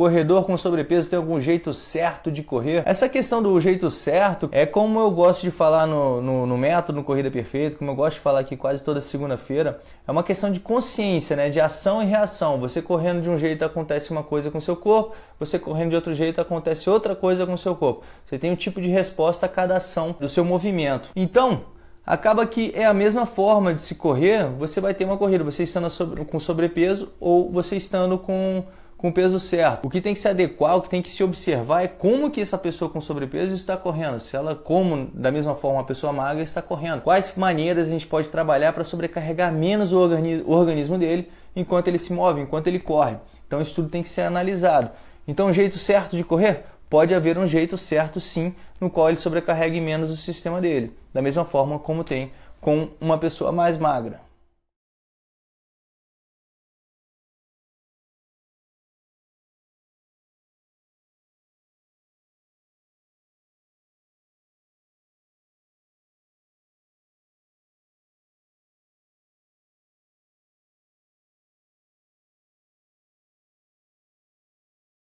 Corredor com sobrepeso tem algum jeito certo de correr? Essa questão do jeito certo é como eu gosto de falar no, no, no método, no Corrida Perfeita, como eu gosto de falar aqui quase toda segunda-feira. É uma questão de consciência, né? de ação e reação. Você correndo de um jeito acontece uma coisa com seu corpo, você correndo de outro jeito acontece outra coisa com seu corpo. Você tem um tipo de resposta a cada ação do seu movimento. Então, acaba que é a mesma forma de se correr, você vai ter uma corrida, você estando com sobrepeso ou você estando com com o peso certo. O que tem que se adequar, o que tem que se observar é como que essa pessoa com sobrepeso está correndo. Se ela, como da mesma forma uma pessoa magra está correndo. Quais maneiras a gente pode trabalhar para sobrecarregar menos o, organi o organismo dele enquanto ele se move, enquanto ele corre. Então isso tudo tem que ser analisado. Então o jeito certo de correr? Pode haver um jeito certo sim, no qual ele sobrecarregue menos o sistema dele. Da mesma forma como tem com uma pessoa mais magra.